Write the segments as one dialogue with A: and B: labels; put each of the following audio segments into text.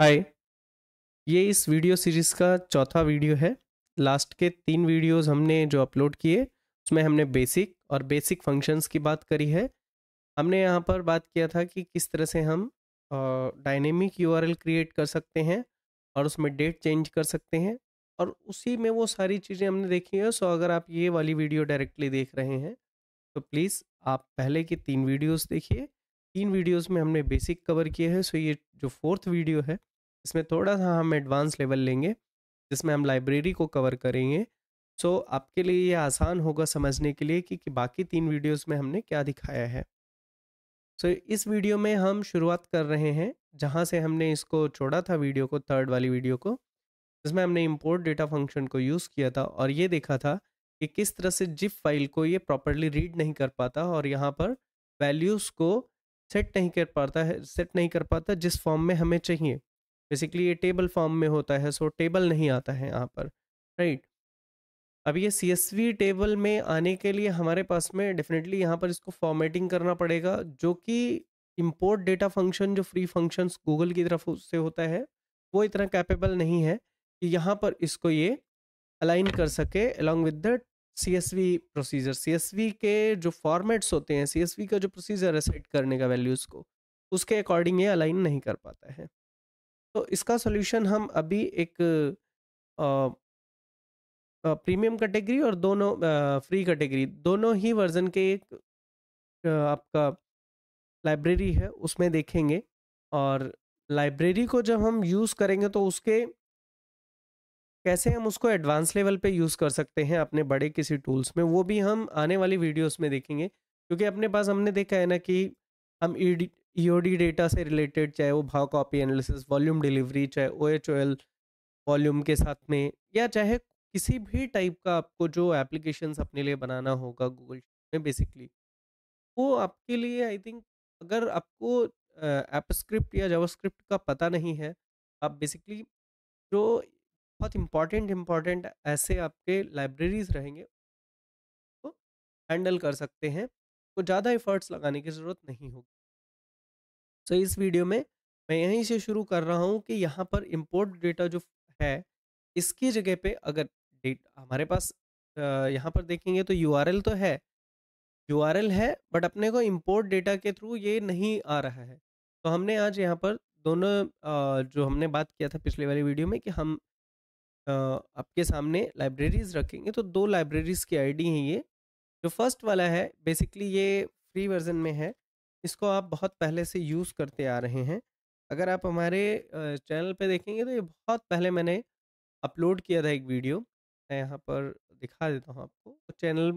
A: हाय ये इस video series का चौथा वीडियो है लास्ट के तीन वीडियोस हमने जो अपलोड किए उसमें हमने बेसिक और बेसिक फंक्शंस की बात करी है हमने यहाँ पर बात किया था कि किस तरह से हम डायनेमिक यू क्रिएट कर सकते हैं और उसमें डेट चेंज कर सकते हैं और उसी में वो सारी चीज़ें हमने देखी है सो अगर आप ये वाली वीडियो डायरेक्टली देख रहे हैं तो प्लीज़ आप पहले की तीन वीडियोज़ देखिए तीन वीडियोस में हमने बेसिक कवर किए हैं सो ये जो फोर्थ वीडियो है इसमें थोड़ा सा हम एडवांस लेवल लेंगे जिसमें हम लाइब्रेरी को कवर करेंगे सो आपके लिए ये आसान होगा समझने के लिए कि, कि बाकी तीन वीडियोस में हमने क्या दिखाया है सो इस वीडियो में हम शुरुआत कर रहे हैं जहाँ से हमने इसको छोड़ा था वीडियो को थर्ड वाली वीडियो को जिसमें हमने इम्पोर्ट डेटा फंक्शन को यूज़ किया था और ये देखा था कि किस तरह से जिप फाइल को ये प्रॉपरली रीड नहीं कर पाता और यहाँ पर वैल्यूज़ को सेट नहीं कर पाता है सेट नहीं कर पाता जिस फॉर्म में हमें चाहिए बेसिकली ये टेबल फॉर्म में होता है सो टेबल नहीं आता है यहाँ पर राइट right. अब ये सी टेबल में आने के लिए हमारे पास में डेफिनेटली यहाँ पर इसको फॉर्मेटिंग करना पड़ेगा जो कि इम्पोर्ट डेटा फंक्शन जो फ्री फंक्शन गूगल की तरफ से होता है वो इतना कैपेबल नहीं है कि यहाँ पर इसको ये अलाइन कर सके along with the C procedure C के जो फॉर्मेट्स होते हैं सी का जो प्रोसीजर है सेट करने का वैल्यूज़ को उसके अकॉर्डिंग ये अलाइन नहीं कर पाता है तो इसका सोल्यूशन हम अभी एक प्रीमियम कैटेगरी और दोनों फ्री कैटेगरी दोनों ही वर्जन के एक आपका लाइब्रेरी है उसमें देखेंगे और लाइब्रेरी को जब हम यूज़ करेंगे तो उसके कैसे हम उसको एडवांस लेवल पे यूज़ कर सकते हैं अपने बड़े किसी टूल्स में वो भी हम आने वाली वीडियोस में देखेंगे क्योंकि अपने पास हमने देखा है ना कि हम ई ई डेटा से रिलेटेड चाहे वो भाव कॉपी एनालिसिस वॉल्यूम डिलीवरी चाहे O H O L volume के साथ में या चाहे किसी भी टाइप का आपको जो एप्लीकेशन अपने लिए बनाना होगा गूगल में बेसिकली वो आपके लिए आई थिंक अगर आपको एप स्क्रिप्ट या जवा का पता नहीं है आप बेसिकली जो बहुत इम्पॉर्टेंट इम्पॉर्टेंट ऐसे आपके लाइब्रेरीज रहेंगे तो हैंडल कर सकते हैं तो ज़्यादा एफर्ट्स लगाने की ज़रूरत नहीं होगी सो so, इस वीडियो में मैं यहीं से शुरू कर रहा हूँ कि यहाँ पर इम्पोर्ट डेटा जो है इसकी जगह पे अगर डेटा हमारे पास यहाँ पर देखेंगे तो यू तो है यू है बट अपने को इम्पोर्ट डेटा के थ्रू ये नहीं आ रहा है तो हमने आज यहाँ पर दोनों जो हमने बात किया था पिछले वाली वीडियो में कि हम आपके सामने लाइब्रेरीज रखेंगे तो दो लाइब्रेरीज की आईडी हैं ये जो फर्स्ट वाला है बेसिकली ये फ्री वर्जन में है इसको आप बहुत पहले से यूज़ करते आ रहे हैं अगर आप हमारे चैनल पे देखेंगे तो ये बहुत पहले मैंने अपलोड किया था एक वीडियो मैं यहाँ पर दिखा देता हूँ आपको तो चैनल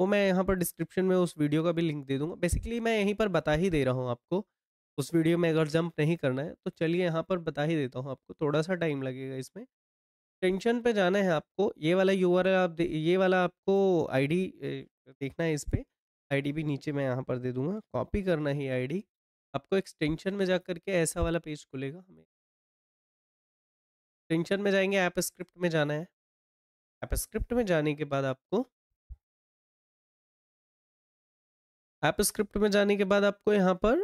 A: वो मैं यहाँ पर डिस्क्रिप्शन में उस वीडियो का भी लिंक दे दूँगा बेसिकली मैं यहीं पर बता ही दे रहा हूँ आपको उस वीडियो में अगर जंप नहीं करना है तो चलिए यहाँ पर बता ही देता हूँ आपको थोड़ा सा टाइम लगेगा इसमें टेंशन पे जाना है आपको ये वाला यू आप ये वाला आपको आईडी देखना है इस पर आई भी नीचे मैं यहाँ पर दे दूंगा कॉपी करना है आईडी आपको एक्सटेंशन में जा करके ऐसा वाला पेज खुलेगा
B: हमें एक्सटेंशन में जाएंगे ऐप स्क्रिप्ट में जाना है ऐप स्क्रिप्ट में जाने के बाद आपको
A: ऐप स्क्रिप्ट में जाने के बाद आपको यहाँ पर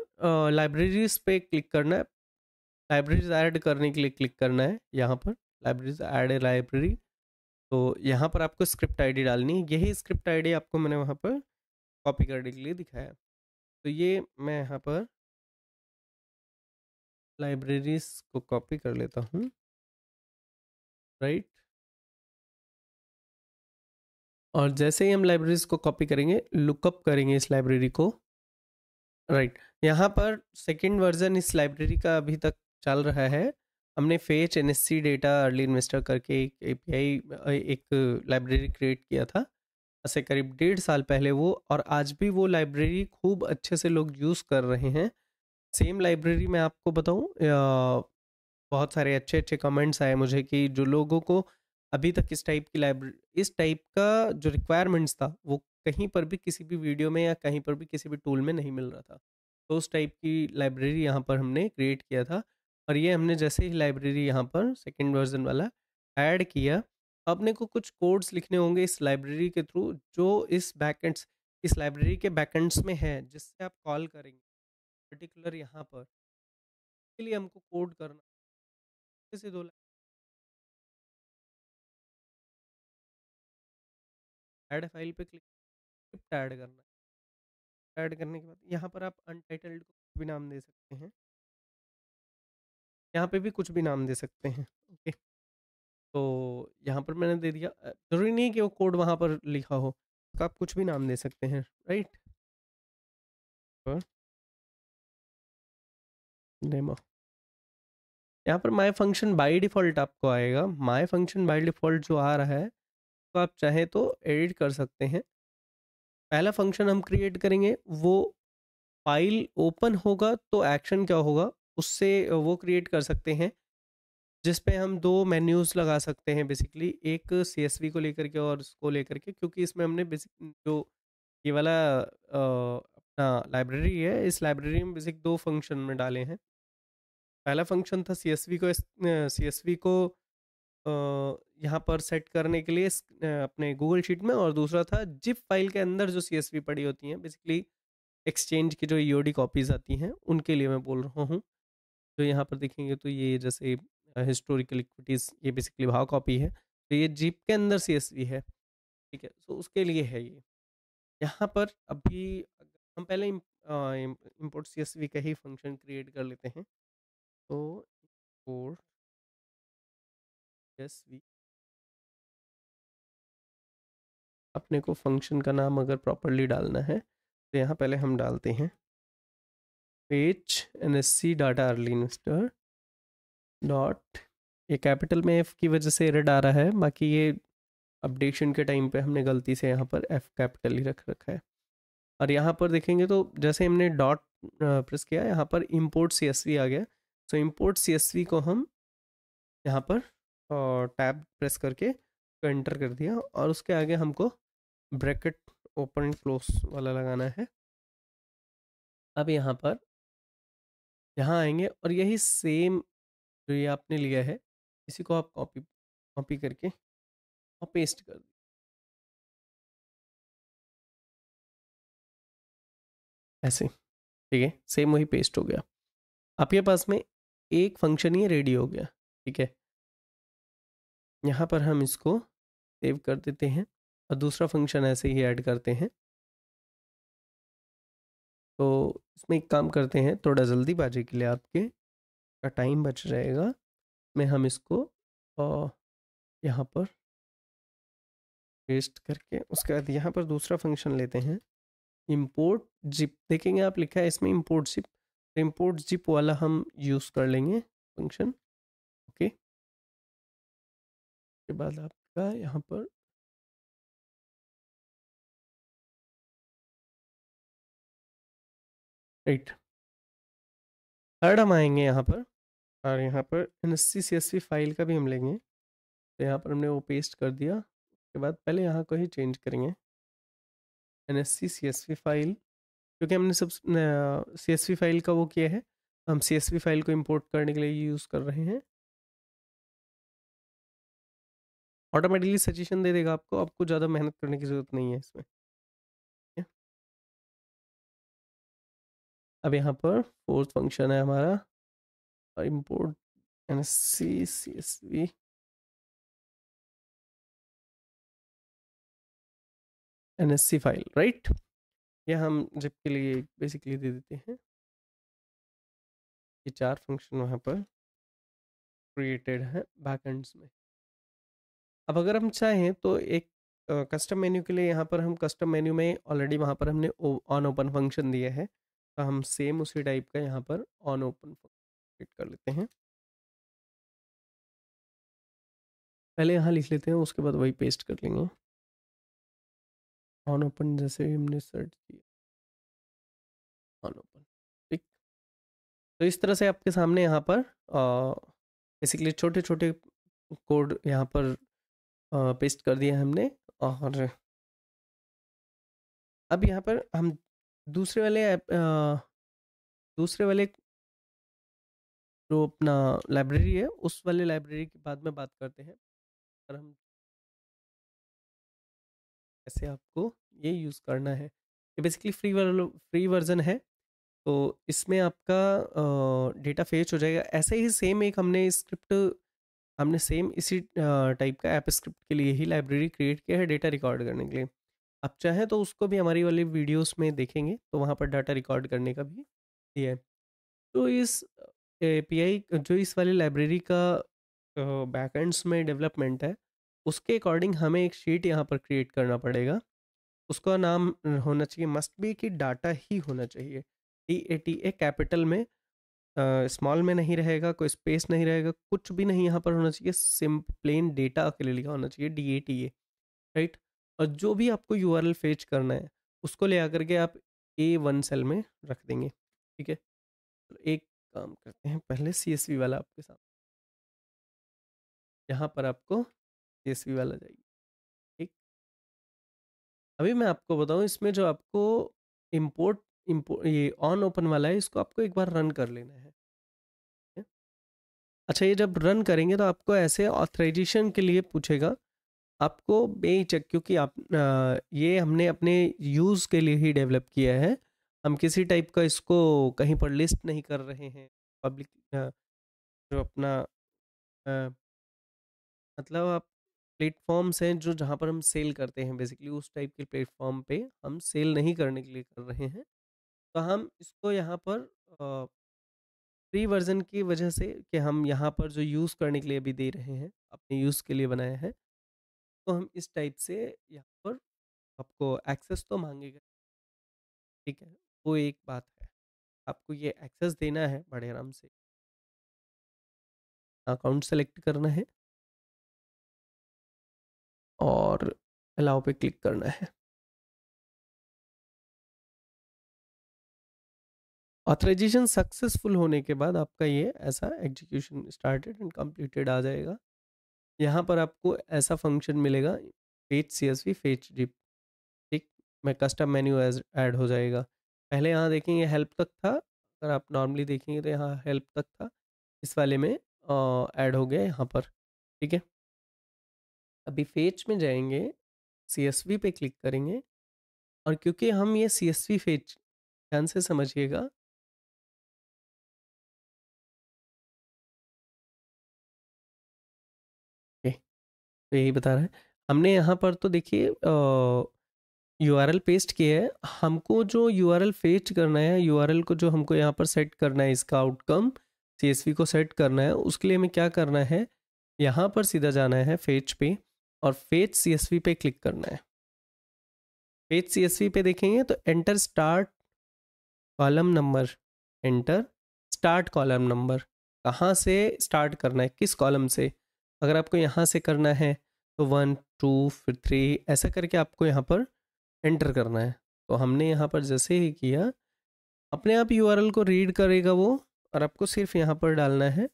A: लाइब्रेरीज पे क्लिक करना है लाइब्रेरीज ऐड करने के लिए क्लिक करना है यहाँ पर लाइब्रेरीज एड ए लाइब्रेरी तो यहाँ पर आपको स्क्रिप्ट आईडी डालनी है यही स्क्रिप्ट आईडी आपको मैंने वहाँ पर कॉपी करने के लिए दिखाया
B: तो ये मैं यहाँ पर लाइब्रेरीज को कॉपी कर लेता हूँ राइट
A: और जैसे ही हम लाइब्रेरीज को कॉपी करेंगे लुकअप करेंगे इस लाइब्रेरी को राइट यहाँ पर सेकंड वर्जन इस लाइब्रेरी का अभी तक चल रहा है हमने fetch N S C data early investor करके एक ए पी आई एक लाइब्रेरी क्रिएट किया था ऐसे करीब डेढ़ साल पहले वो और आज भी वो लाइब्रेरी खूब अच्छे से लोग यूज़ कर रहे हैं सेम लाइब्रेरी मैं आपको बताऊँ बहुत सारे अच्छे अच्छे कमेंट्स आए मुझे कि जो लोगों को अभी तक इस टाइप की लाइब्रेरी इस टाइप का जो रिक्वायरमेंट्स था वो कहीं पर भी किसी भी वीडियो में या कहीं पर भी किसी भी टूल में नहीं मिल रहा था तो उस टाइप की लाइब्रेरी यहाँ पर हमने क्रिएट किया था और ये हमने जैसे ही लाइब्रेरी यहाँ पर सेकेंड वर्जन वाला ऐड किया अपने को कुछ कोड्स लिखने होंगे इस लाइब्रेरी के थ्रू जो इस बैकेंड्स इस लाइब्रेरी के बैकेंड्स में
B: है जिससे आप कॉल करेंगे पर्टिकुलर यहाँ पर इसके लिए हमको कोड करना से दो ऐड फाइल पे क्लिक ऐड करना ऐड करने के बाद यहाँ पर आप अनटाइटल्ड को भी नाम दे सकते हैं
A: यहाँ पे भी कुछ भी नाम दे सकते हैं ओके तो यहाँ पर मैंने दे दिया
B: ज़रूरी नहीं कि वो कोड वहाँ पर लिखा हो तो आप कुछ भी नाम दे सकते हैं राइट डेमो
A: यहाँ पर माई फंक्शन बाई डिफ़ॉल्ट आपको आएगा माई फंक्शन बाई डिफ़ॉल्ट जो आ रहा है तो आप चाहें तो एडिट कर सकते हैं पहला फंक्शन हम क्रिएट करेंगे वो फाइल ओपन होगा तो एक्शन क्या होगा उससे वो क्रिएट कर सकते हैं जिस पे हम दो मेन्यूज़ लगा सकते हैं बेसिकली एक सी को लेकर के और उसको लेकर के क्योंकि इसमें हमने बेसिक जो ये वाला अपना लाइब्रेरी है इस लाइब्रेरी में बेसिक दो फंक्शन में डाले हैं पहला फंक्शन था सी को सी को यहाँ पर सेट करने के लिए अपने गूगल शीट में और दूसरा था जिप फाइल के अंदर जो सी पड़ी होती हैं बेसिकली एक्सचेंज की जो ई e कॉपीज़ आती हैं उनके लिए मैं बोल रहा हूँ जो तो यहाँ पर देखेंगे तो ये जैसे हिस्टोरिकल इक्विटीज़ ये बेसिकली भाव कॉपी है तो ये जीप के अंदर सी है ठीक है सो तो उसके लिए है ये यहाँ पर अभी
B: हम पहले इम्पोर्ट सी का ही फंक्शन क्रिएट कर लेते हैं तो इम्पोर्ट एस वी अपने को फंक्शन का नाम अगर प्रॉपरली डालना है तो यहाँ पहले
A: हम डालते हैं N S C data early investor dot ये कैपिटल में एफ की वजह से रेड आ रहा है बाकी ये अपडेशन के टाइम पे हमने गलती से यहाँ पर एफ कैपिटल ही रख रखा है और यहाँ पर देखेंगे तो जैसे हमने डॉट प्रेस किया यहाँ पर इम्पोर्ट सी एस वी आ गया so import C S V को हम यहाँ पर टैब प्रेस करके एंटर कर दिया और उसके आगे हमको ब्रैकेट ओपन एंड क्लोज वाला लगाना है
B: अब यहाँ पर यहाँ आएंगे और यही सेम जो ये आपने लिया है इसी को आप कॉपी कॉपी करके और पेस्ट कर दो ऐसे ठीक है सेम वही पेस्ट हो गया आपके पास में एक
A: फंक्शन ही रेडी हो गया ठीक है यहाँ पर हम इसको सेव कर देते हैं और दूसरा फंक्शन ऐसे ही ऐड करते हैं तो इसमें एक काम करते हैं थोड़ा जल्दीबाजी के लिए आपके का टाइम बच जाएगा मैं हम इसको यहाँ पर पेस्ट करके उसके बाद यहाँ पर दूसरा फंक्शन लेते हैं इम्पोर्ट जिप देखेंगे आप लिखा है इसमें इम्पोर्ट जिप तो इम्पोर्ट जिप वाला हम यूज़ कर लेंगे फंक्शन
B: ओके उसके बाद आपका यहाँ पर राइट थर्ड हम आएंगे यहाँ पर
A: और यहाँ पर एन एस फाइल का भी हम लेंगे तो यहाँ पर हमने वो पेस्ट कर दिया उसके बाद पहले यहाँ को ही चेंज करेंगे एन एस फाइल क्योंकि हमने सब सी एस फाइल का वो किया है हम सी एस फाइल को इंपोर्ट करने के लिए यूज़
B: कर रहे हैं ऑटोमेटिकली सजेशन दे देगा आपको आपको ज़्यादा मेहनत करने की ज़रूरत नहीं है इसमें अब यहाँ पर फोर्थ फंक्शन है हमारा import N C C S V N S C file right यह हम जब के लिए बेसिकली दे देते हैं ये चार फंक्शन वहाँ पर क्रिएटेड हैं बैकेंड्स में अब अगर हम चाहें तो
A: एक कस्टम मेन्यू के लिए यहाँ पर हम कस्टम मेन्यू में ऑलरेडी वहाँ पर हमने ऑन ओपन फंक्शन दिया है तो हम सेम उसी टाइप का यहाँ पर ऑन ओपन क्रिएट कर लेते हैं
B: पहले यहाँ लिख लेते हैं उसके बाद वही पेस्ट कर लेंगे ऑन ओपन जैसे हमने सर्च किया ऑन ओपन ठीक तो इस तरह से आपके सामने यहाँ पर
A: बेसिकली छोटे छोटे कोड यहाँ पर आ, पेस्ट कर दिया
B: हमने और अब यहाँ पर हम दूसरे वाले ऐप- दूसरे वाले जो अपना
A: लाइब्रेरी है उस वाले लाइब्रेरी के बाद में बात करते हैं पर हम ऐसे आपको ये यूज़ करना है ये बेसिकली फ्री फ्री वर्जन है तो इसमें आपका डेटा फेच हो जाएगा ऐसे ही सेम एक हमने स्क्रिप्ट हमने सेम इसी टाइप का ऐप स्क्रिप्ट के लिए ही लाइब्रेरी क्रिएट किया है डेटा रिकॉर्ड करने के लिए आप चाहे तो उसको भी हमारी वाली वीडियोस में देखेंगे तो वहाँ पर डाटा रिकॉर्ड करने का भी दिया है तो इस ए जो इस वाली लाइब्रेरी का बैकेंड्स में डेवलपमेंट है उसके अकॉर्डिंग हमें एक शीट यहाँ पर क्रिएट करना पड़ेगा उसका नाम होना चाहिए मस्ट बी कि डाटा ही होना चाहिए T A T A capital में स्मॉल में नहीं रहेगा कोई स्पेस नहीं रहेगा कुछ भी नहीं यहाँ पर होना चाहिए सिम प्लेन डेटा के लिए लिखा होना चाहिए D A T A right और जो भी आपको यू आर फेच करना है उसको ले आकर के आप ए वन सेल में रख देंगे ठीक है एक काम करते हैं पहले सी वाला आपके
B: सामने यहाँ पर आपको सी वाला जाइए ठीक अभी मैं आपको बताऊँ इसमें जो आपको इम्पोर्ट
A: इम्पोर्ट ये ऑन ओपन वाला है इसको आपको एक बार रन कर लेना है अच्छा ये जब रन करेंगे तो आपको ऐसे ऑथराइजेशन के लिए पूछेगा आपको बेचक क्योंकि आप आ, ये हमने अपने यूज़ के लिए ही डेवलप किया है हम किसी टाइप का इसको कहीं पर लिस्ट नहीं कर रहे हैं पब्लिक जो अपना आ, मतलब आप प्लेटफॉर्म्स हैं जो जहाँ पर हम सेल करते हैं बेसिकली उस टाइप के प्लेटफॉर्म पे हम सेल नहीं करने के लिए कर रहे हैं तो हम इसको यहाँ पर फ्री वर्जन की वजह से कि हम यहाँ पर जो यूज़ करने के लिए अभी दे रहे हैं अपने यूज़ के लिए बनाया है तो हम इस टाइप से यहाँ पर आपको एक्सेस तो मांगेगा ठीक है?
B: वो एक बात है। आपको ये एक्सेस देना है बड़े आराम से। अकाउंट सेलेक्ट करना है। और अलाउ पे क्लिक करना है। ऑथराइज़ेशन सक्सेसफुल होने के बाद आपका ये ऐसा एग्जीक्यूशन
A: स्टार्टेड एंड कंप्लीटेड आ जाएगा। यहाँ पर आपको ऐसा फंक्शन मिलेगा fetch C S V fetch dip ठीक मैं कस्टम मेन्यू ऐड हो जाएगा पहले यहाँ देखेंगे हेल्प तक था अगर आप नॉर्मली देखेंगे तो यहाँ हेल्प तक था इस वाले में ऐड हो गया यहाँ पर ठीक है अभी फेच में जाएंगे
B: सी एस वी पे क्लिक करेंगे और क्योंकि हम ये सी एस वी फेच ध्यान से समझिएगा तो यही बता रहा है हमने यहाँ
A: पर तो देखिए यू आर एल पेस्ट किया है हमको जो यू आर एल पेस्ट करना है यू आर एल को जो हमको यहाँ पर सेट करना है इसका आउटकम सी एस वी को सेट करना है उसके लिए हमें क्या करना है यहाँ पर सीधा जाना है फेच पे और फेच सी एस वी पे क्लिक करना है फेज सी एस वी पे देखेंगे तो enter start column number enter start column number कहाँ से स्टार्ट करना है किस कॉलम से अगर आपको यहाँ से करना है तो वन टू फिर थ्री ऐसा करके आपको यहाँ पर एंटर करना है तो हमने यहाँ पर जैसे ही किया अपने आप यू को रीड करेगा वो और आपको सिर्फ यहाँ पर डालना है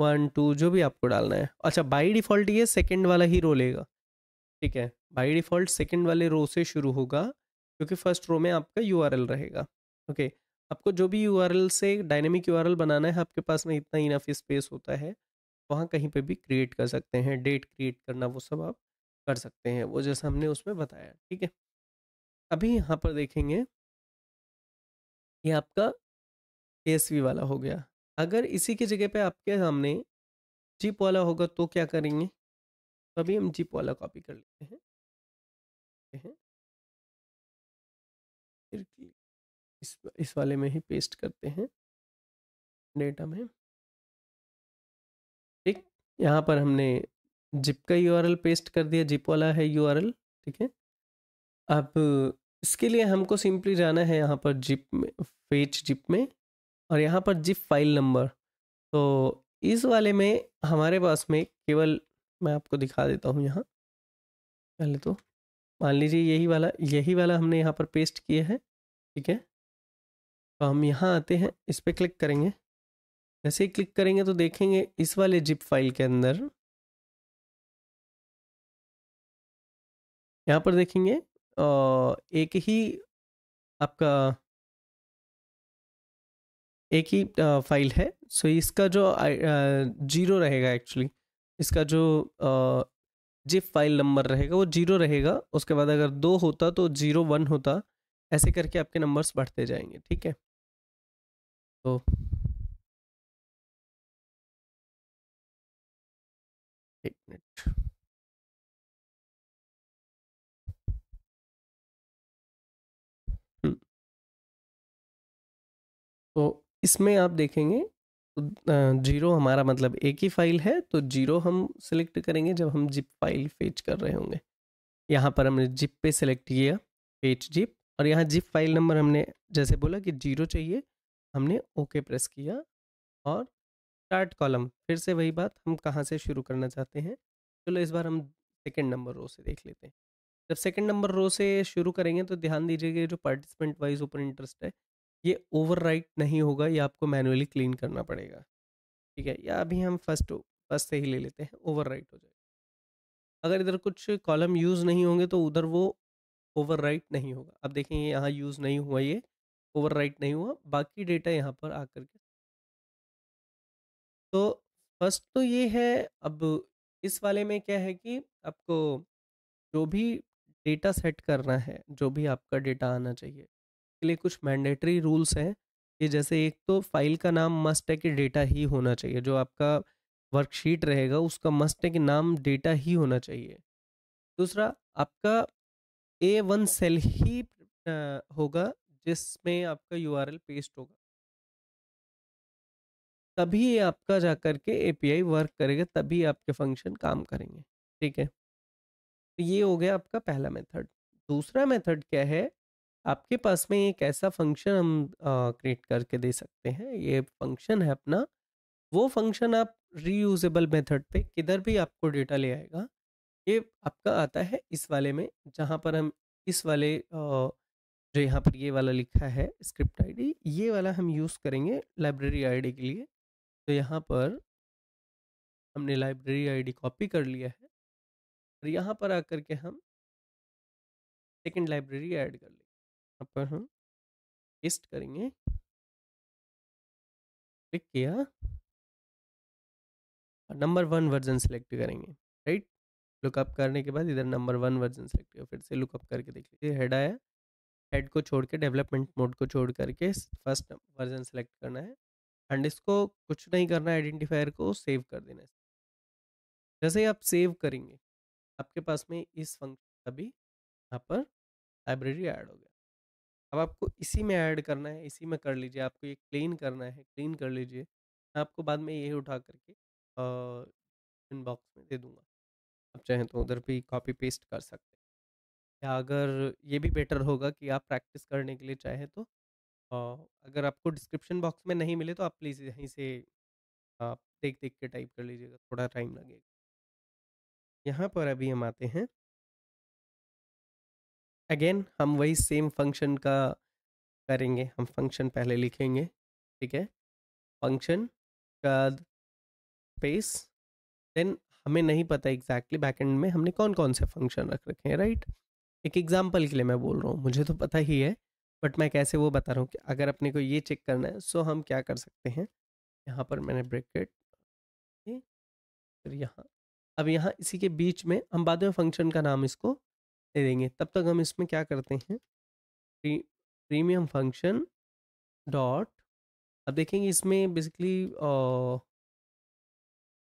A: वन टू जो भी आपको डालना है अच्छा बाई डिफ़ॉल्ट ये सेकेंड वाला ही रो लेगा ठीक है बाई डिफ़ॉल्ट सेकेंड वाले रो से शुरू होगा क्योंकि फर्स्ट रो में आपका यू रहेगा ओके आपको जो भी यू से डायनेमिक यू बनाना है आपके पास में इतना इनफ स्पेस होता है वहाँ कहीं पे भी क्रिएट कर सकते हैं डेट क्रिएट करना वो सब आप कर सकते हैं वो जैसा हमने उसमें बताया ठीक है अभी यहाँ पर देखेंगे ये आपका एस वाला हो गया अगर इसी की जगह पे आपके सामने
B: जीप वाला होगा तो क्या करेंगे तो अभी हम जीप वाला कॉपी कर लेते हैं फिर इस इस वाले में ही पेस्ट करते हैं डेटा में
A: यहाँ पर हमने जिप का यू पेस्ट कर दिया जिप वाला है यू ठीक है अब इसके लिए हमको सिंपली जाना है यहाँ पर जिप में पेज जिप में और यहाँ पर जिप फाइल नंबर तो इस वाले में हमारे पास में केवल मैं आपको दिखा देता हूँ यहाँ पहले तो मान लीजिए यही वाला यही वाला हमने यहाँ पर पेस्ट किया है ठीक है तो हम यहाँ आते हैं इस पर क्लिक करेंगे जैसे ही क्लिक करेंगे तो देखेंगे
B: इस वाले जिप फाइल के अंदर यहाँ पर देखेंगे एक ही आपका
A: एक ही फाइल है सो इसका जो जीरो रहेगा एक्चुअली इसका जो जिप फाइल नंबर रहेगा वो जीरो रहेगा उसके बाद अगर दो होता तो जीरो वन होता ऐसे करके आपके नंबर्स बढ़ते जाएंगे
B: ठीक है तो तो इसमें आप देखेंगे तो जीरो हमारा
A: मतलब एक ही फाइल है तो जीरो हम सिलेक्ट करेंगे जब हम जिप फाइल फेच कर रहे होंगे यहाँ पर हमने जिप पे सेलेक्ट किया फेच जिप और यहाँ जिप फाइल नंबर हमने जैसे बोला कि जीरो चाहिए हमने ओके प्रेस किया और स्टार्ट कॉलम फिर से वही बात हम कहाँ से शुरू करना चाहते हैं चलो इस बार हम सेकेंड नंबर रो से देख लेते हैं जब सेकेंड नंबर रो से शुरू करेंगे तो ध्यान दीजिएगा जो पार्टिसिपेंट वाइज ओपन इंटरेस्ट है ये ओवरराइट नहीं होगा ये आपको मैनुअली क्लीन करना पड़ेगा ठीक है या अभी हम फर्स्ट फर्स्ट से ही ले लेते हैं ओवरराइट हो जाएगा अगर इधर कुछ कॉलम यूज़ नहीं होंगे तो उधर वो ओवरराइट नहीं होगा अब देखें यहाँ यूज़ नहीं हुआ ये ओवरराइट नहीं हुआ बाकी डेटा यहाँ पर आकर के तो फर्स्ट तो ये है अब इस वाले में क्या है कि आपको जो भी डेटा सेट करना है जो भी आपका डेटा आना चाहिए इसके लिए कुछ मैंडेटरी रूल्स हैं कि जैसे एक तो फाइल का नाम मस्ट है कि डेटा ही होना चाहिए जो आपका वर्कशीट रहेगा उसका मस्ट है कि नाम डेटा ही होना चाहिए दूसरा आपका ए वन सेल ही होगा जिसमें आपका यू आर एल पेस्ट होगा तभी आपका जा करके एपीआई वर्क करेगा तभी आपके फंक्शन काम करेंगे ठीक है तो ये हो गया आपका पहला मेथड दूसरा मेथड क्या है आपके पास में एक ऐसा फंक्शन हम क्रिएट करके दे सकते हैं ये फंक्शन है अपना वो फंक्शन आप रीयूजेबल मेथड पे किधर भी आपको डेटा ले आएगा ये आपका आता है इस वाले में जहाँ पर हम इस वाले जो यहाँ पर ये वाला लिखा है स्क्रिप्ट आईडी ये वाला हम यूज़ करेंगे लाइब्रेरी आईडी के लिए तो यहाँ पर हमने लाइब्रेरी आईडी कॉपी कर लिया है और यहाँ पर आकर के हम
B: सेकेंड लाइब्रेरी ऐड कर लें यहाँ पर हम पेस्ट करेंगे क्लिक किया हाँ।
A: नंबर वन वर्जन सेलेक्ट करेंगे राइट लुकअप करने के बाद इधर नंबर वन वर्जन सेलेक्ट किया फिर से लुकअप करके देख लीजिए हेड आया हेड को छोड़ के डेवलपमेंट मोड को छोड़ करके फर्स्ट वर्जन सेलेक्ट करना है एंड इसको कुछ नहीं करना है आइडेंटिफायर को सेव कर देना है जैसे ही आप सेव करेंगे आपके पास में इस फंक्शन का भी यहाँ पर लाइब्रेरी ऐड हो गया अब आपको इसी में ऐड करना है, इसी में कर लीजिए, आपको ये क्लीन करना है, क्लीन कर लीजिए। मैं आपको बाद में ये उठा करके इनबॉक्स में दे दूँगा। आप चाहें तो उधर भी कॉपी पेस्ट कर सकते हैं। या अगर ये भी बेटर होगा कि आप प्रैक्टिस करने के लिए चाहें तो आ, अगर आपको डिस्क्रिप्शन बॉक्स में नहीं मिले तो आप प्लीज़ यहीं से आप देख-देख के टाइप कर लीजिएगा, थोड़ा टाइम लगेगा। यहाँ पर अभी हम आते हैं अगेन हम वही सेम फंक्शन का करेंगे हम फंक्शन पहले लिखेंगे ठीक है फंक्शन का स्पेस देन हमें नहीं पता एग्जैक्टली exactly बैकेंड में हमने कौन कौन से फंक्शन रख रखे हैं राइट एक एग्जाम्पल के लिए मैं बोल रहा हूँ मुझे तो पता ही है बट मैं कैसे वो बता रहा हूँ कि अगर अपने को ये चेक करना है सो हम क्या कर सकते हैं यहाँ पर मैंने ब्रेकेट
B: फिर
A: यहाँ अब यहाँ इसी के बीच में हम बाद में फंक्शन का नाम इसको दे देंगे तब तक हम इसमें क्या करते हैं प्रीमियम फंक्शन डॉट अब देखेंगे इसमें बेसिकली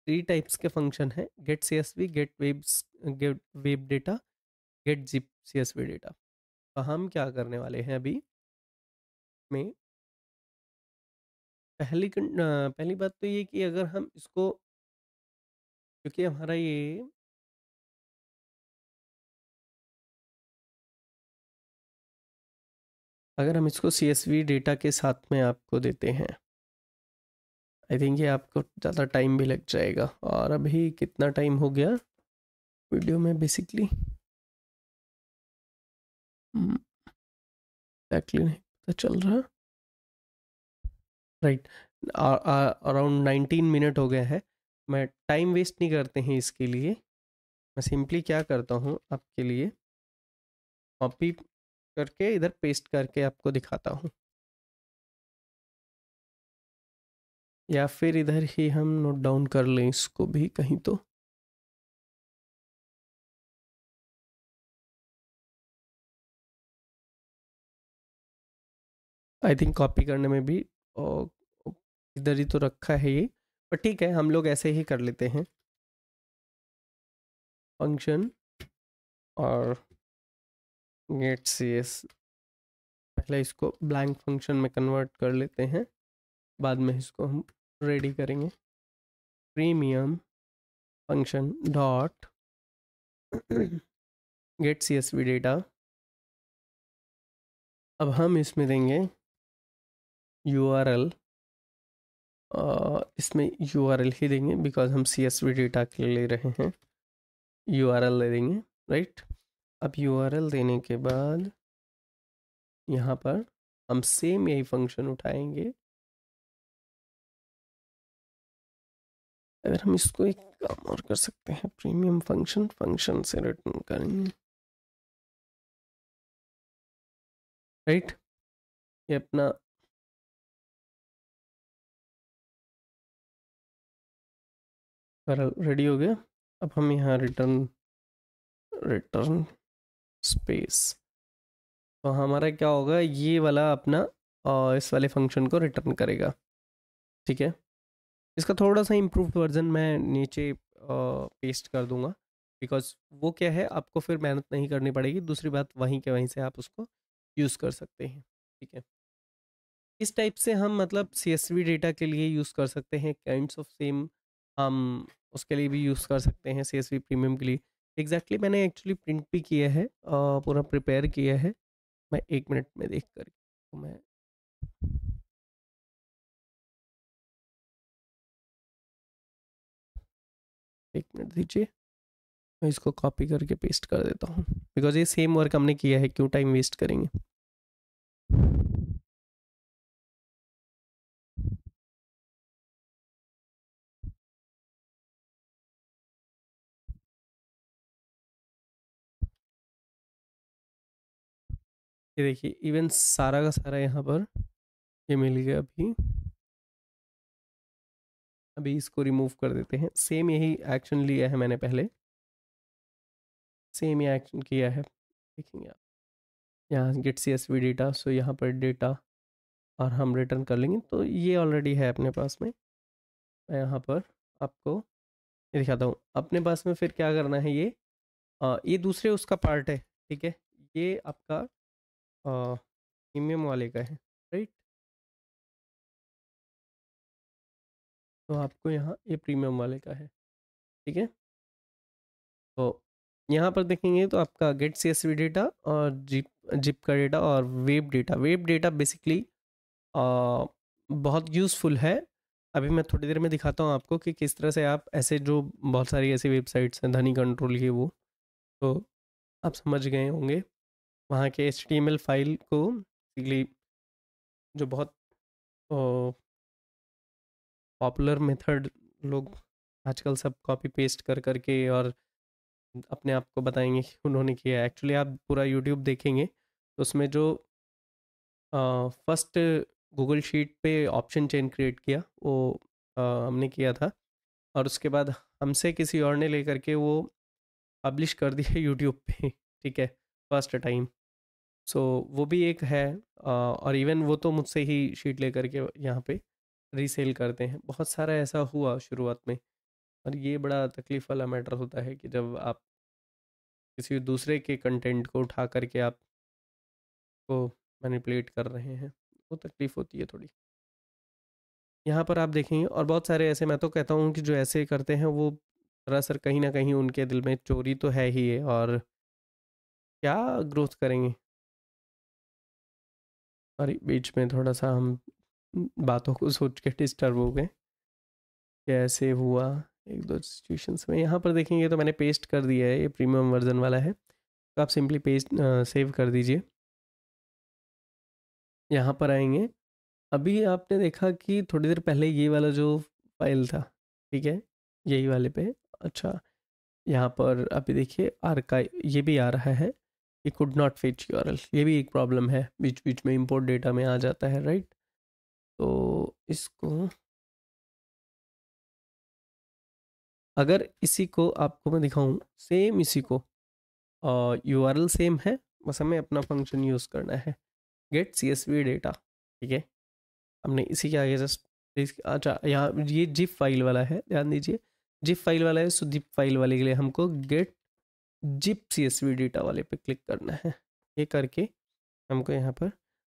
A: थ्री टाइप्स के फंक्शन हैं get C S V get webs get web data get zip C S V data तो हम क्या करने वाले हैं अभी
B: में पहली पहली बात तो ये कि अगर हम इसको क्योंकि हमारा ये अगर हम इसको सी एस वी डेटा के साथ में आपको देते हैं आई थिंक ये आपको ज़्यादा टाइम भी लग जाएगा और अभी कितना टाइम हो गया वीडियो में बेसिकली hmm, नहीं पता चल रहा राइट अराउंड नाइनटीन मिनट हो गया है
A: मैं टाइम वेस्ट नहीं करते हैं इसके लिए मैं सिंपली क्या करता हूँ आपके
B: लिए कॉपी करके इधर पेस्ट करके आपको दिखाता हूँ या फिर इधर ही हम नोट डाउन कर लें इसको भी कहीं तो आई थिंक कॉपी करने में भी और इधर ही तो रखा है ये पर ठीक है हम लोग ऐसे ही कर लेते हैं फंक्शन और गेट सी एस पहले इसको ब्लैंक फंक्शन में कन्वर्ट कर लेते हैं बाद में इसको हम रेडी करेंगे premium function dot get C S V data अब हम इसमें देंगे यू आर एल इसमें यू आर एल ही देंगे
A: बिकॉज हम सी एस वी डेटा के ले रहे हैं यू आर एल दे देंगे राइट right?
B: अब यू देने के बाद यहाँ पर हम सेम यही फंक्शन उठाएंगे अगर हम इसको एक काम और कर सकते हैं प्रीमियम फंक्शन फंक्शन से रिटर्न करेंगे राइट right? ये अपना रेडी हो गया अब हम यहाँ रिटर्न रिटर्न
A: स्पेस तो हमारा क्या होगा ये वाला अपना और इस वाले फंक्शन को रिटर्न करेगा ठीक है इसका थोड़ा सा इम्प्रूव्ड वर्जन मैं नीचे पेस्ट कर दूंगा बिकॉज वो क्या है आपको फिर मेहनत नहीं करनी पड़ेगी दूसरी बात वहीं के वहीं से आप उसको यूज़ कर सकते हैं ठीक है इस टाइप से हम मतलब सी डेटा के लिए यूज़ कर सकते हैं काइंड्स ऑफ सेम हम उसके लिए भी यूज़ कर सकते हैं सी प्रीमियम के लिए एग्जैक्टली exactly मैंने एक्चुअली प्रिंट भी किया
B: है पूरा प्रिपेयर किया है मैं एक मिनट में देख कर तो मैं एक मिनट दीजिए मैं इसको कॉपी करके पेस्ट कर देता हूँ बिकॉज ये सेम वर्क हमने किया है क्यों टाइम वेस्ट करेंगे ये देखिए इवन सारा का सारा यहाँ पर ये मिल गया अभी अभी इसको रिमूव कर
A: देते हैं सेम यही एक्शन लिया है मैंने पहले सेम ही एक्शन किया है देखेंगे आप यहाँ get C S V data so यहाँ पर डेटा और हम रिटर्न कर लेंगे तो ये ऑलरेडी है अपने पास में मैं यहाँ पर आपको ये दिखाता हूँ अपने पास में फिर क्या करना है ये आ, ये दूसरे उसका
B: पार्ट है ठीक है ये आपका प्रीमियम वाले का है राइट तो आपको यहाँ ये प्रीमियम वाले का है ठीक है तो यहाँ पर देखेंगे तो आपका
A: get C S V data और जिप जिप का डेटा और web data web data basically बहुत यूज़फुल है अभी मैं थोड़ी देर में दिखाता हूँ आपको कि किस तरह से आप ऐसे जो बहुत सारी ऐसी वेबसाइट्स हैं धनी कंट्रोल की वो तो आप समझ गए होंगे वहाँ के एच फाइल को जो बहुत पॉपुलर मेथड लोग आजकल सब कॉपी पेस्ट कर करके और अपने आप को बताएंगे कि उन्होंने किया एक्चुअली आप पूरा यूट्यूब देखेंगे तो उसमें जो फर्स्ट गूगल शीट पे ऑप्शन चेन क्रिएट किया वो आ, हमने किया था और उसके बाद हमसे किसी और ने लेकर के वो पब्लिश कर दिया यूट्यूब पे ठीक है फर्स्ट टाइम सो वो भी एक है और इवन वो तो मुझसे ही शीट ले करके यहाँ पे रीसेल करते हैं बहुत सारा ऐसा हुआ शुरुआत में और ये बड़ा तकलीफ़ वाला मैटर होता है कि जब आप किसी दूसरे के कंटेंट को उठा करके आप को मैनिपुलेट कर रहे हैं वो तकलीफ़ होती है थोड़ी यहाँ पर आप देखेंगे और बहुत सारे ऐसे मैं तो कहता हूँ कि जो ऐसे करते हैं वो सरासर कहीं ना कहीं उनके दिल में चोरी तो है ही है और क्या ग्रोथ करेंगे अरे बीच में थोड़ा सा हम बातों को सोच के डिस्टर्ब हो गए कैसे हुआ एक दो सिचुएशंस में यहाँ पर देखेंगे तो मैंने पेस्ट कर दिया है ये प्रीमियम वर्जन वाला है तो आप सिंपली पेस्ट आ, सेव कर दीजिए यहाँ पर आएंगे अभी आपने देखा कि थोड़ी देर पहले ये वाला जो फाइल था ठीक है यही वाले पे अच्छा यहाँ पर अभी देखिए का ये भी आ रहा है ये कुड नॉट फिच यू ये भी एक प्रॉब्लम है बीच बीच में इम्पोर्ट डेटा में आ जाता है राइट
B: तो इसको अगर इसी को आपको मैं दिखाऊं सेम इसी को
A: यू एल सेम है बस हमें अपना फंक्शन यूज़ करना है get C S V data ठीक है हमने इसी के आगे जस्ट अच्छा यहाँ ये जिप फाइल वाला है ध्यान दीजिए जिप फाइल वाला है सो जिप फाइल वाले के लिए हमको गेट जिप सी डेटा वाले पे क्लिक करना है ये करके हमको यहाँ पर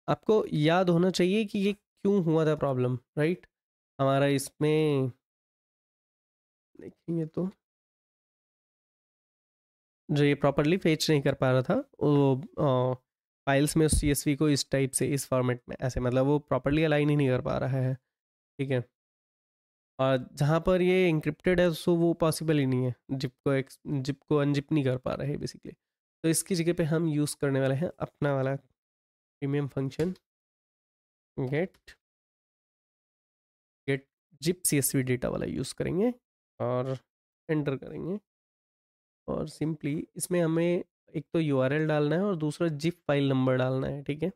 A: आपको याद होना चाहिए
B: कि ये क्यों हुआ था प्रॉब्लम राइट हमारा इसमें देखेंगे तो जो ये प्रॉपरली फेच नहीं कर
A: पा रहा था वो फाइल्स में उस सी को इस टाइप से इस फॉर्मेट में ऐसे मतलब वो प्रॉपरली अलाइन ही नहीं कर पा रहा है ठीक है और जहाँ पर ये इंक्रिप्टेड है सो वो पॉसिबल ही नहीं है जिप को एक जिप को अनजिप नहीं कर पा रहे बेसिकली तो इसकी जगह पे हम यूज़ करने वाले हैं अपना वाला premium function get get zip C data वाला यूज़ करेंगे और एंटर करेंगे और सिंपली इसमें हमें एक तो यू डालना है और दूसरा जिप फाइल नंबर डालना है ठीक है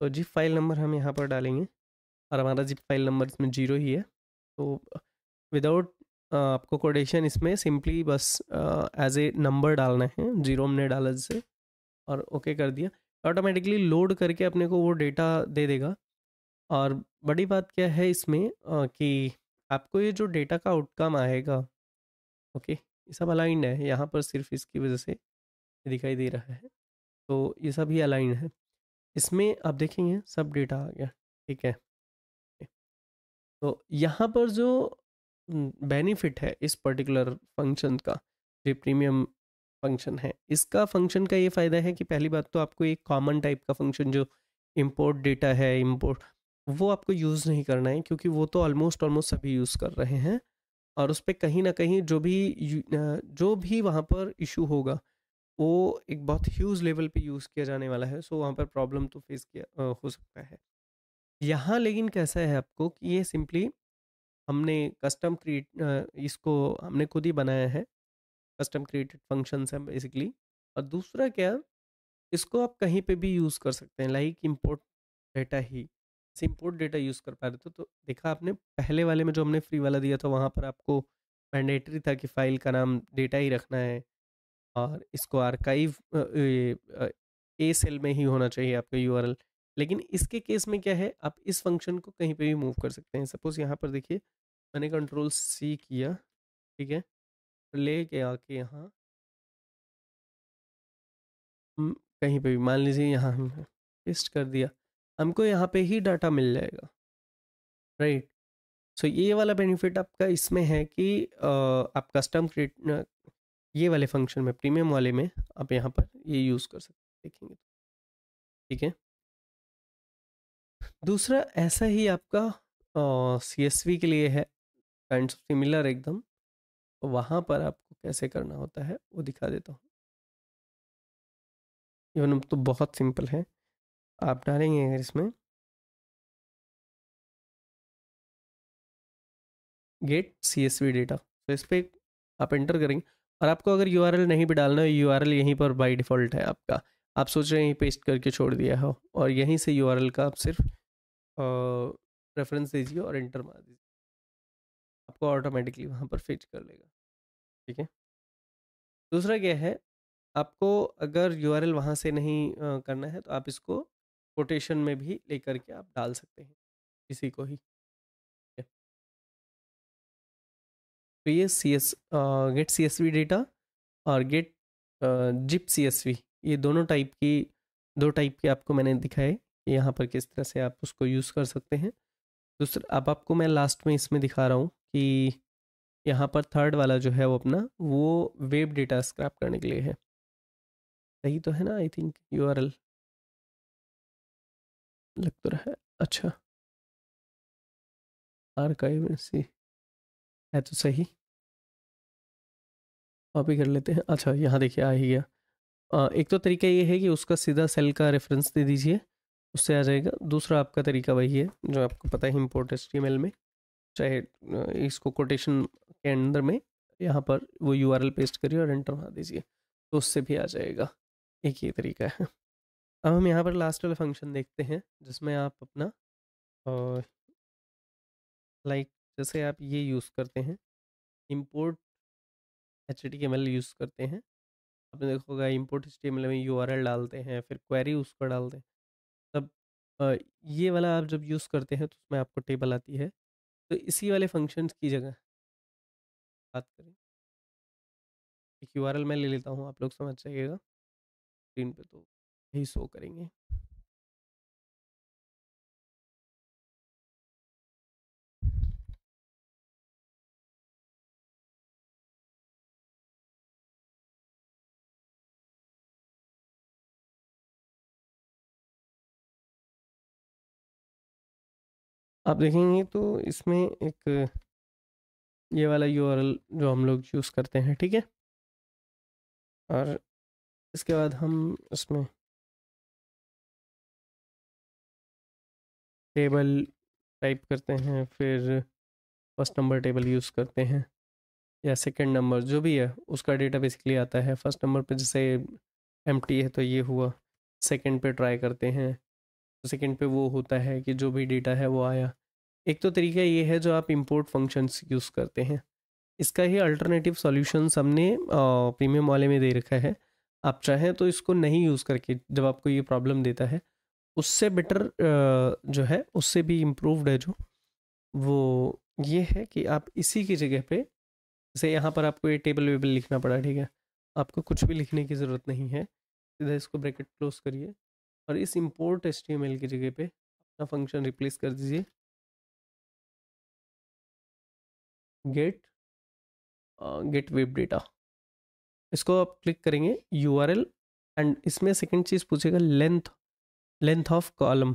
A: तो जिप फाइल नंबर हम यहाँ पर डालेंगे और हमारा जिप फाइल नंबर इसमें जीरो ही है तो विदाउट आपको कोडेशन इसमें सिंपली बस एज ए नंबर डालना है जीरो हमने डाला जैसे और ओके okay कर दिया ऑटोमेटिकली लोड करके अपने को वो डेटा दे देगा और बड़ी बात क्या है इसमें आ, कि आपको ये जो डेटा का आउटकम आएगा ओके ये सब अलाइंड है यहाँ पर सिर्फ इसकी वजह से दिखाई दे रहा है तो ये सब ही अलाइंड है इसमें आप देखेंगे सब डेटा आ गया ठीक है तो यहाँ पर जो बेनिफिट है इस पर्टिकुलर फंक्शन का जो प्रीमियम फंक्शन है इसका फंक्शन का ये फ़ायदा है कि पहली बात तो आपको एक कॉमन टाइप का फंक्शन जो इम्पोर्ट डेटा है इम्पोर्ट वो आपको यूज़ नहीं करना है क्योंकि वो तो ऑलमोस्ट ऑलमोस्ट सभी यूज़ कर रहे हैं और उस पर कहीं ना कहीं जो भी जो भी वहाँ पर इशू होगा वो एक बहुत ह्यूज लेवल पे यूज़ किया जाने वाला है सो वहाँ पर प्रॉब्लम तो फेस किया हो सकता है यहाँ लेकिन कैसा है आपको कि ये सिंपली हमने कस्टम क्रिएट इसको हमने खुद ही बनाया है कस्टम क्रिएटेड फंक्शन है बेसिकली और दूसरा क्या इसको आप कहीं पे भी यूज़ कर सकते हैं लाइक इम्पोर्ट डेटा ही इम्पोर्ट डेटा यूज़ कर पा रहे थे तो देखा आपने पहले वाले में जो हमने फ्री वाला दिया था वहाँ पर आपको मैंडेटरी था कि फाइल का नाम डेटा ही रखना है और इसको आर्काइव ए, सेल में ही होना चाहिए आपका यूआरएल लेकिन इसके केस में क्या है आप इस फंक्शन को कहीं पे भी मूव कर सकते हैं सपोज यहाँ पर देखिए मैंने कंट्रोल सी
B: किया ठीक है ले के
A: आके यहाँ
B: कहीं पे भी मान लीजिए यहाँ हमने पेस्ट कर दिया हमको यहाँ
A: पे ही डाटा मिल जाएगा राइट सो so, ये वाला बेनिफिट आपका इसमें है कि आप कस्टम क्रिएट ये वाले फंक्शन में प्रीमियम वाले में आप यहाँ पर ये यूज़ कर सकते देखेंगे तो, ठीक है दूसरा ऐसा ही आपका सी एस वी के लिए है काइंड ऑफ सिमिलर एकदम वहाँ पर आपको कैसे करना होता है वो दिखा देता हूँ
B: इवन तो बहुत सिंपल है आप डालेंगे अगर इसमें get C S V data तो इस पर आप एंटर करेंगे और आपको अगर यू आर एल नहीं भी डालना है यू आर एल यहीं पर
A: बाई डिफ़ॉल्ट है आपका आप सोच रहे हैं पेस्ट करके छोड़ दिया हो और यहीं से यू का आप सिर्फ
B: रेफरेंस दीजिए और इंटर मार दीजिए आपको ऑटोमेटिकली वहाँ पर फिट कर लेगा ठीक है दूसरा क्या है आपको
A: अगर यू आर वहाँ से नहीं आ, करना है तो आप इसको कोटेशन में भी लेकर के
B: आप डाल सकते हैं किसी को ही तो ये C S get C S V data और get zip
A: C S V ये दोनों टाइप की दो टाइप के आपको मैंने दिखाए यहाँ पर किस तरह से आप उसको यूज़ कर सकते हैं दूसरा अब आपको मैं लास्ट में इसमें दिखा रहा हूँ कि यहाँ पर थर्ड वाला जो है वो अपना वो वेब डेटा स्क्रैप करने के लिए है
B: सही तो है ना I think U R L लग तो रहा है अच्छा आर्काइव सी है तो सही कॉपी कर लेते हैं अच्छा यहाँ देखिए आ ही गया
A: एक तो तरीका ये है कि उसका सीधा सेल का रेफरेंस दे दीजिए उससे आ जाएगा दूसरा आपका तरीका वही है जो आपको पता है इम्पोर्ट एच में चाहे इसको कोटेशन के अंदर में यहाँ पर वो यू पेस्ट करिए और एंटर मार दीजिए तो उससे भी आ जाएगा
B: एक ये तरीका है
A: अब हम यहाँ पर लास्ट वाला फंक्शन देखते हैं जिसमें आप
B: अपना लाइक जैसे आप ये यूज़ करते हैं import H M L use करते हैं आपने देखा होगा
A: इम्पोर्ट स्टेम में यूआरएल डालते हैं फिर क्वेरी उस पर डालते हैं तब ये वाला आप जब यूज़ करते हैं तो उसमें आपको टेबल आती है तो इसी वाले फंक्शंस की जगह
B: बात करें एक यू मैं ले लेता हूँ आप लोग समझ जाइएगा स्क्रीन पे तो यही शो करेंगे आप देखेंगे तो इसमें एक ये वाला यू जो हम लोग यूज़ करते हैं ठीक है और इसके बाद हम इसमें टेबल टाइप करते हैं फिर फर्स्ट नंबर टेबल यूज़ करते
A: हैं या सेकंड नंबर जो भी है उसका डेटा बेसिकली आता है फर्स्ट नंबर पे जैसे एम है तो ये हुआ सेकंड पे ट्राई करते हैं सेकेंड पे वो होता है कि जो भी डेटा है वो आया एक तो तरीका ये है जो आप इम्पोर्ट फंक्शंस यूज़ करते हैं इसका ही अल्टरनेटिव सॉल्यूशन हमने प्रीमियम वाले में दे रखा है आप चाहें तो इसको नहीं यूज़ करके जब आपको ये प्रॉब्लम देता है उससे बेटर जो है उससे भी इम्प्रूवड है जो वो ये है कि आप इसी की जगह पे जैसे यहाँ पर आपको ये टेबल वेबल लिखना पड़ा ठीक है आपको कुछ भी लिखने की ज़रूरत नहीं है सीधा इसको ब्रैकेट क्लोज करिए और इस इम्पोर्ट एल की जगह पे अपना
B: फंक्शन रिप्लेस कर दीजिए गेट गेट वेब डेटा इसको आप क्लिक करेंगे यू
A: एंड इसमें सेकेंड चीज़ पूछेगा लेंथ लेंथ ऑफ कॉलम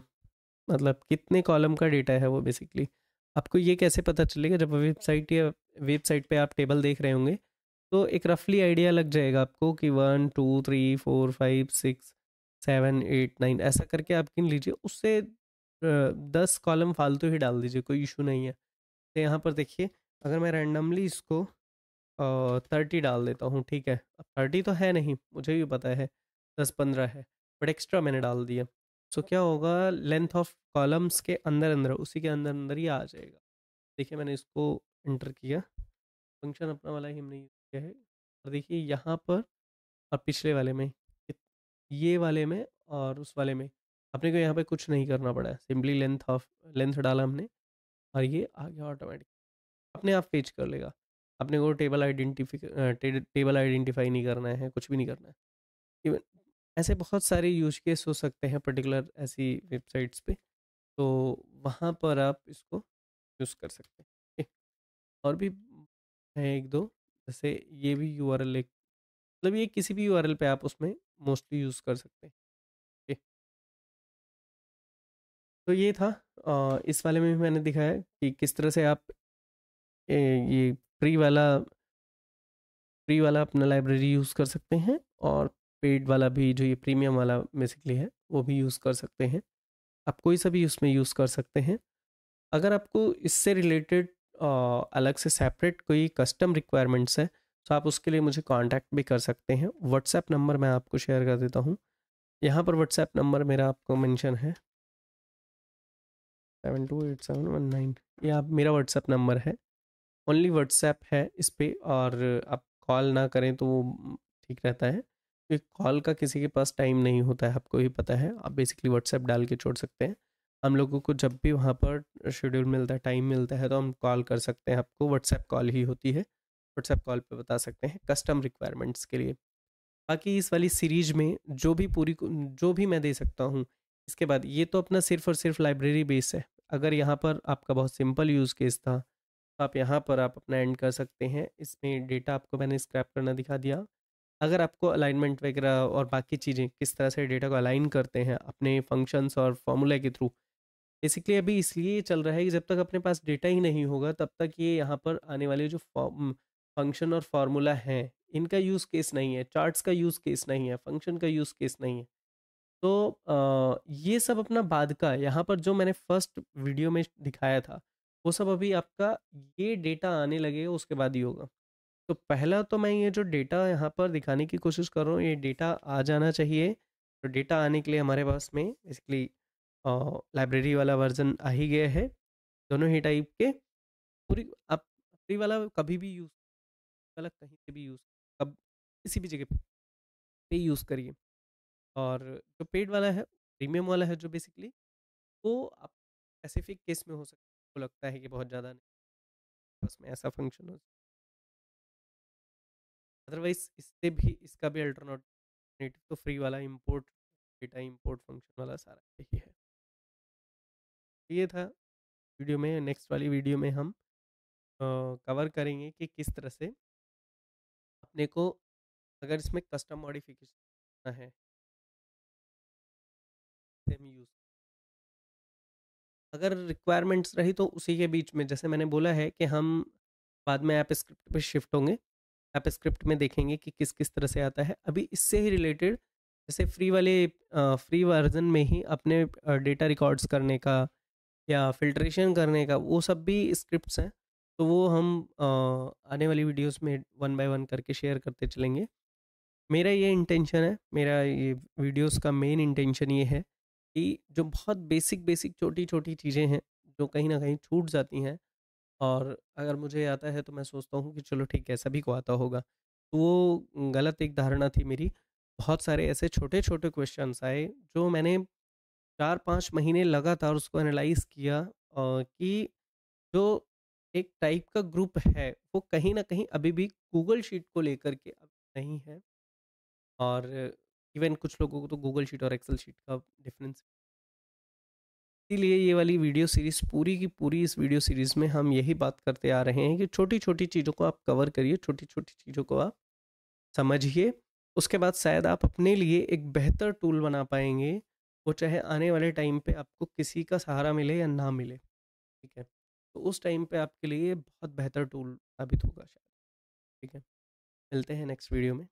A: मतलब कितने कॉलम का डेटा है वो बेसिकली आपको ये कैसे पता चलेगा जब वेबसाइट या वेबसाइट पे आप टेबल देख रहे होंगे तो एक रफली आइडिया लग जाएगा आपको कि one two three four five six seven eight nine ऐसा करके आप गिन लीजिए उससे दस कॉलम फालतू ही डाल दीजिए कोई इशू नहीं है तो यहाँ पर देखिए अगर मैं रैंडमली इसको थर्टी डाल देता हूँ ठीक है थर्टी तो है नहीं मुझे भी पता है दस पंद्रह है बट एक्स्ट्रा मैंने डाल दिया सो तो so, क्या होगा लेंथ ऑफ कॉलम्स के अंदर अंदर उसी के अंदर अंदर ही आ जाएगा देखिए मैंने इसको एंटर किया फंक्शन अपना वाला ही हमने यूज़ किया है और देखिए यहाँ पर और पिछले वाले में ये वाले में और उस वाले में अपने को यहाँ पे कुछ नहीं करना पड़ा है सिंपली लेंथ ऑफ लेंथ डाला हमने और ये आ गया ऑटोमेटिक अपने आप पेज कर लेगा अपने को टेबल आइडेंटिफिक टेबल आइडेंटिफाई नहीं करना है कुछ भी नहीं करना है इवन ऐसे बहुत सारे यूज केस हो सकते हैं पर्टिकुलर ऐसी वेबसाइट्स पे तो वहाँ पर आप इसको यूज़ कर सकते हैं और भी हैं एक दो जैसे ये भी यू आर एल मतलब ये किसी भी यू आर एल पे आप उसमें
B: मोस्टली यूज़ कर सकते हैं ओके तो ये था इस वाले में भी मैंने दिखाया है कि किस तरह से आप ये
A: फ्री वाला फ्री वाला अपना लाइब्रेरी यूज़ कर सकते हैं और पेड वाला भी जो ये प्रीमियम वाला बेसिकली है वो भी यूज़ कर सकते हैं आप कोई सा भी उसमें यूज़ कर सकते हैं अगर आपको इससे रिलेटेड अलग से सेपरेट कोई कस्टम रिक्वायरमेंट्स है तो आप उसके लिए मुझे कांटेक्ट भी कर सकते हैं व्हाट्सएप नंबर मैं आपको शेयर कर देता हूँ यहाँ पर व्हाट्सएप नंबर मेरा आपको मेंशन है seven two eight seven one nine ये आप मेरा व्हाट्सएप नंबर है ओनली व्हाट्सएप है इस पर और आप कॉल ना करें तो वो ठीक रहता है क्योंकि कॉल का किसी के पास टाइम नहीं होता है आपको ही पता है आप बेसिकली व्हाट्सएप डाल के छोड़ सकते हैं हम लोगों को जब भी वहाँ पर शेड्यूल मिलता है टाइम मिलता है तो हम कॉल कर सकते हैं आपको व्हाट्सएप कॉल ही होती है व्हाट्सएप कॉल पे बता सकते हैं कस्टम रिक्वायरमेंट्स के लिए बाकी इस वाली सीरीज में जो भी पूरी जो भी मैं दे सकता हूँ इसके बाद ये तो अपना सिर्फ और सिर्फ लाइब्रेरी बेस है अगर यहाँ पर आपका बहुत सिंपल यूज़ केस था तो आप यहाँ पर आप अपना एंड कर सकते हैं इसमें डेटा आपको मैंने स्क्रैप करना दिखा दिया अगर आपको अलाइनमेंट वगैरह और बाकी चीज़ें किस तरह से डेटा को अलाइन करते हैं अपने फंक्शंस और फॉर्मूला के थ्रू बेसिकली अभी इसलिए चल रहा है कि जब तक अपने पास डेटा ही नहीं होगा तब तक ये यहाँ पर आने वाले जो फॉर्म फंक्शन और फार्मूला हैं इनका यूज़ केस नहीं है चार्ट्स का यूज़ केस नहीं है फंक्शन का यूज़ केस नहीं है तो ये सब अपना बाद का यहाँ पर जो मैंने फर्स्ट वीडियो में दिखाया था वो सब अभी आपका ये डेटा आने लगेगा उसके बाद ही होगा तो पहला तो मैं ये जो डेटा यहाँ पर दिखाने की कोशिश कर रहा हूँ ये डेटा आ जाना चाहिए तो डेटा आने के लिए हमारे पास में बेसिकली लाइब्रेरी वाला वर्जन आ ही गया है दोनों ही टाइप के पूरी आप फ्री वाला कभी भी यूज़ गलत कहीं से भी यूज़ अब किसी भी जगह पे यूज़ करिए और जो पेड वाला है प्रीमियम वाला है जो बेसिकली वो आप स्पेसिफिक केस में हो सकता है आपको लगता है कि बहुत ज़्यादा नहीं बस में ऐसा फंक्शन हो अदरवाइज इससे भी इसका भी अल्टरनेटिव तो फ्री वाला इम्पोर्ट डेटा इम्पोर्ट फंक्शन वाला सारा यही है ये था वीडियो में नेक्स्ट वाली वीडियो में हम कवर करेंगे
B: कि किस तरह से को अगर इसमें कस्टम मॉडिफ़िकेशन करना है
A: अगर रिक्वायरमेंट्स रही तो उसी के बीच में जैसे मैंने बोला है कि हम बाद में ऐप स्क्रिप्ट पर शिफ्ट होंगे ऐप स्क्रिप्ट में देखेंगे कि किस किस तरह से आता है अभी इससे ही रिलेटेड जैसे फ्री वाले फ्री वर्जन में ही अपने डेटा रिकॉर्ड्स करने का या फिल्ट्रेशन करने का वो सब भी स्क्रिप्ट्स हैं तो वो हम आने वाली वीडियोस में वन बाय वन करके शेयर करते चलेंगे मेरा ये इंटेंशन है मेरा ये वीडियोस का मेन इंटेंशन ये है कि जो बहुत बेसिक बेसिक छोटी छोटी चीज़ें हैं जो कहीं ना कहीं छूट जाती हैं और अगर मुझे आता है तो मैं सोचता हूँ कि चलो ठीक है सभी को आता होगा तो वो गलत एक धारणा थी मेरी बहुत सारे ऐसे छोटे छोटे क्वेश्चन आए जो मैंने चार पाँच महीने लगातार उसको एनालाइज किया कि जो एक टाइप का ग्रुप है वो कहीं ना कहीं अभी भी गूगल शीट को लेकर के अब नहीं है और इवन कुछ लोगों को तो गूगल शीट और एक्सेल शीट का डिफरेंस इसीलिए ये वाली वीडियो सीरीज़ पूरी की पूरी इस वीडियो सीरीज़ में हम यही बात करते आ रहे हैं कि छोटी छोटी चीज़ों को आप कवर करिए छोटी छोटी चीज़ों को आप समझिए उसके बाद शायद आप अपने लिए एक बेहतर टूल बना पाएंगे वो चाहे आने वाले टाइम पे आपको किसी का सहारा मिले या ना मिले ठीक है तो उस टाइम पे आपके लिए बहुत बेहतर टूल साबित होगा
B: शायद ठीक है मिलते हैं नेक्स्ट वीडियो में